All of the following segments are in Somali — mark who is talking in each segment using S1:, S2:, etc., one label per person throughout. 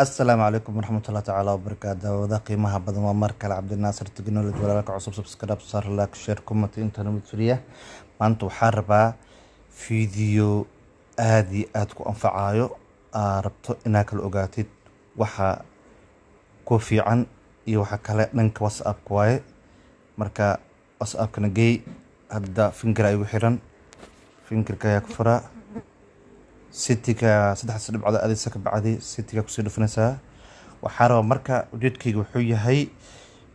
S1: asalaamu calaykum waraxmatullahi tacaala wabarakaatu wadaha qiimaha badan waa mar kale cabdinaasir technology walaalka cusub subscribe sar like share comment intaan mid maanta waxaa rabaa fiidiyo aada iyo aada ku anfacayo aa rabto inaa kala ogaatid waxa ku fiican iyo waxa kale dhanka whatsappka waaye marka whatsappkana gey hadda finkir aygu xiran finkirka ayaa ku furaa sitiga saddexdaas dhibcood aadaysa ka bacdi sitiga kusii dhufanaysaa waxaa raba marka ujeedkayga wuxuu yahay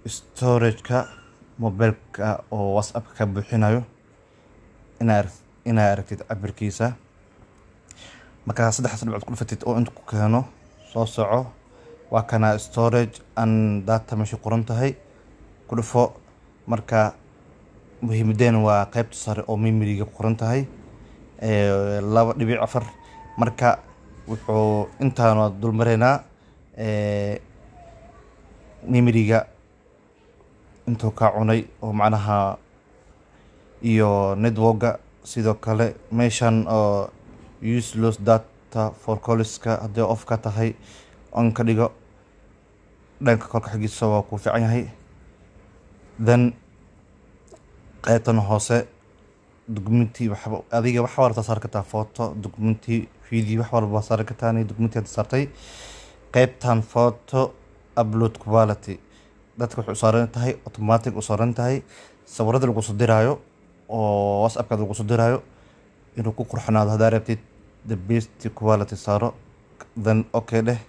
S1: storageka mobileka oo whatsappka ka buuxinayo inaad aragtid cabirkiisa markaa saddexdaas dhibcood ku dhufatid oo inta ku keeno soo soco waa kana storage an data meesha qoran tahay ku dhufo marka muhiimadeen waa qeybta sare oo memoriga ku qoran tahay laba dhibic afar marka wuxuu intaanu dul maraynaa nimriga intuu kaa cunay oo macnaha iyo networka sidoo kale meeshan oo uselos data for colliska haddii of ka tahay on ka dhigo dhanka kolka xaggiisa waa kuu fiican yahay then qaybtan hoose dukuminti adiga wax walba saari kartaa footo dukuminti video wax walba saari kartaa ni dukuminti aad saartay qaybtan footo upload quality dadka waxay u tahay automatic u saaran tahay sawirada lagu soo diraayo oo whatsappkaada lagu soo diraayo inuu ku qurxanaado haddaa rabtid the best quality saaro then okay dheh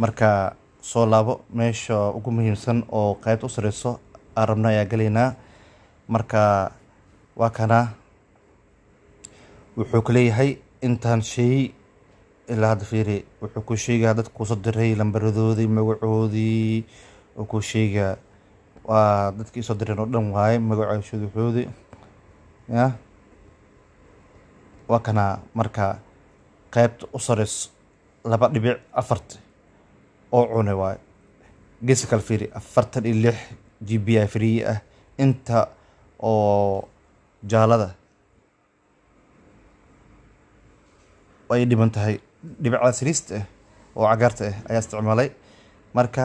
S1: marka soo laabo meesha ugu muhiimsan oo qaybta u sareyso aan rabna ayaa gelaynaa marka waa kanaa wuxuu kaleeyahay intaan sheey ilaa hadda fiiri wuxuu ku sheegaa dadka kuusoo diray lambaradoodii magacoodii uu ku sheegaa waa dadkii soo direen oo dhan waaye magaca shuduxoodii ya waa kanaa marka qaybta u sareys laba dhibic afart oo cune waay geesa kale fiiri afartan iyo lix g b i free ah inta oo jaalada ay dhiban tahay dhibicda saliista ah eh oo cagaarta ah ayaa isticmaalay marka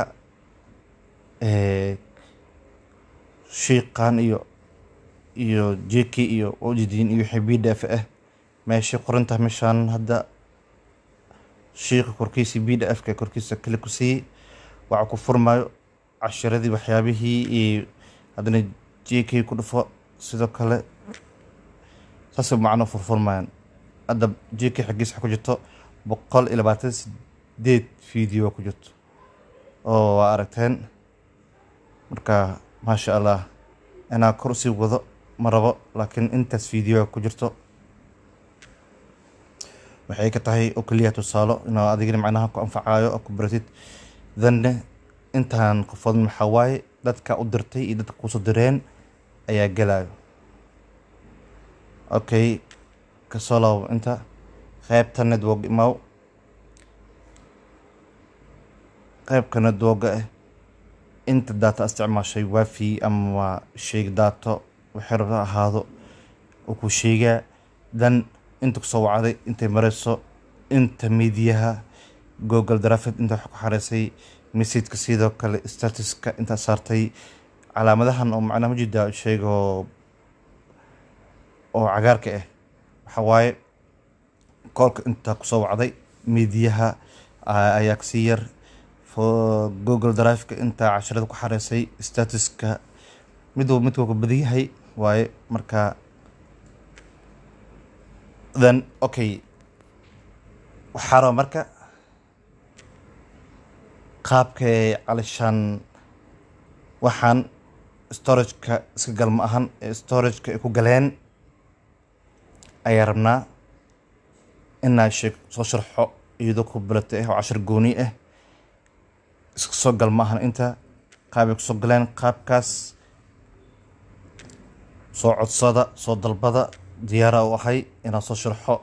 S1: eh, shiiqaan iyo iyo jeki iyo ojidin iyo wixii bdf ah meeshay qorantaha meeshaan hadda shiiqa korkiisa bdfka korkiisa kale ku siiyey waxaa ku furmayo cashiradii waxyaabihii iyo haddana jeki ku dhufo sidoo kale sase macno furfurmayaan hadda jika xaggiis ku jirto boqol iyo labaatan sideed video ku jirto oo waa aragteen marka maasha allah inaa kor usii wado ma rabo laakiin intaas video ku jirto waxay ka tahay oo keliya tusaalo inaa adigina macnaha ku anfacaayo oo ku baratid danne intaan qofood maxaa waaye dadka u dirtay iyo dadka kuusoo direen ayaa gelaayo okay kasoo laabo inta qaybta network imaw qaybka networka ah inta data isticmaashay wifi ama waa sheeg dato waxay rabto ahaado uu ku sheegaa dan inta kusoo wacday intay marayso inta midiyaha google drafit inta wax ku xaraysay messajka sidoo kale statuska intaa saartay calaamadahan oo macnaha majidaa sheegoo oo cagaarka ah eh. waxaa waaye koolka intaa kusoo wacday miidiyaha ayaa kasii yar google driveka intaa casharada ku xareysay statuska midwaba midkooka badiyahay waaye marka then okay waxaa marka qaabkay calishaan waxaan storageka iska gal ma ahan storageka ay ku galeen ayaan rabnaa inaan soo sharxo iyadoo kubalata ah eh, oo cashar gooni ah eh. iska soo gal ma ahan inta qaabay kusoo galeen qaabkaas soo codsada soo dalbada diyaara u ahay inaan soo sharxo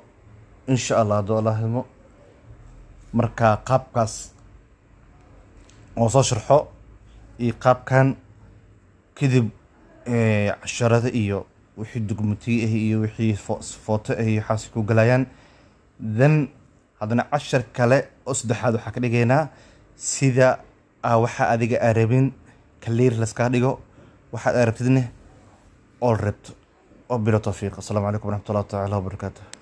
S1: insha allah hadduu alla himo marka qaabkaas oo soo sharxo iyo qaabkan kadib eh, casharada iyo wixii dugmatiy ah iyo wixii footo ah iyo waxaas ku galayaan then haddana cashar kale oo saddexaad waxaa ka dhigaynaa sida ah, waxa adiga aa rabin kaliir laskaga dhigo waxaad aa rabtidne ool rabto oo bilo tawfiiq assalaamu calaykum waraxmatullahi tacaala wabarakaatu